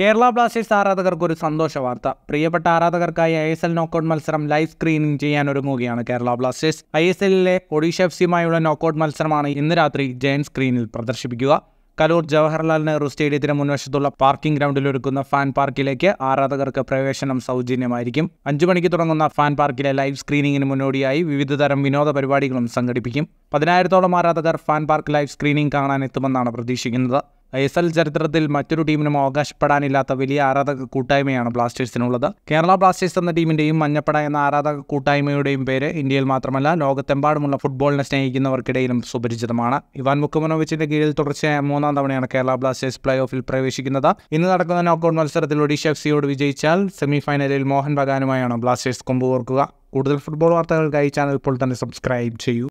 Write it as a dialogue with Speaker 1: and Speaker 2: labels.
Speaker 1: Kerala Blasters ആരാധകർക്ക് ഒരു സന്തോഷ വാർത്ത പ്രിയപ്പെട്ട ആരാധകർക്കായി ഐ എസ് എൽ നോക്കൌട്ട് മത്സരം ലൈവ് സ്ക്രീനിംഗ് ചെയ്യാൻ ഒരുങ്ങുകയാണ് കേരള ബ്ലാസ്റ്റേഴ്സ് ഐ എസ് എല്ലിലെ ഒഡീഷ എഫ് സിയുമായുള്ള നോക്കൌട്ട് മത്സരമാണ് ഇന്ന് രാത്രി ജയൻ സ്ക്രീനിൽ പ്രദർശിപ്പിക്കുക കലൂർ ജവഹർലാൽ നെഹ്റു സ്റ്റേഡിയത്തിന് മുൻവശത്തുള്ള പാർക്കിംഗ് ഗ്രൗണ്ടിൽ ഒരുക്കുന്ന ഫാൻ പാർക്കിലേക്ക് ആരാധകർക്ക് പ്രവേശനം സൗജന്യമായിരിക്കും അഞ്ചു മണിക്ക് തുടങ്ങുന്ന ഫാൻ പാർക്കിലെ ലൈവ് സ്ക്രീനിങ്ങിന് മുന്നോടിയായി വിവിധതരം വിനോദ പരിപാടികളും സംഘടിപ്പിക്കും പതിനായിരത്തോളം ആരാധകർ ഫാൻ പാർക്ക് ലൈവ് സ്ക്രീനിംഗ് കാണാൻ എത്തുമെന്നാണ് പ്രതീക്ഷിക്കുന്നത് എസ് എൽ ചരിത്രത്തിൽ മറ്റൊരു ടീമിനും അവകാശപ്പെടാനില്ലാത്ത വലിയ ആരാധക കൂട്ടായ്മയാണ് ബ്ലാസ്റ്റേഴ്സിനുള്ളത് കേരള ബ്ലാസ്റ്റേഴ്സ് എന്ന ടീമിൻ്റെയും മഞ്ഞപ്പട എന്ന ആരാധക കൂട്ടായ്മയുടെയും പേര് ഇന്ത്യയിൽ മാത്രമല്ല ലോകത്തെമ്പാടുമുള്ള ഫുട്ബോളിനെ സ്നേഹിക്കുന്നവർക്കിടയിലും സുപരിചിതമാണ് ഇവാൻ മുഖമനോവിച്ചിന്റെ കീഴിൽ തുടർച്ചയായ മൂന്നാം തവണയാണ് കേരള ബ്ലാസ്റ്റേഴ്സ് പ്ലേ ഓഫിൽ പ്രവേശിക്കുന്നത് ഇന്ന് നടക്കുന്ന നോക്കൌട്ട് മത്സരത്തിൽ ഒഡീഷ എഫ് സിയോട് വിജയിച്ചാൽ സെമിഫൈനലിൽ മോഹൻ ബഗാനുമായാണ് ബ്ലാസ്റ്റേഴ്സ് കൊമ്പുകോർക്കുക കൂടുതൽ ഫുട്ബോൾ വാർത്തകൾക്കായി ചാനൽ ഇപ്പോൾ തന്നെ സബ്സ്ക്രൈബ് ചെയ്യൂ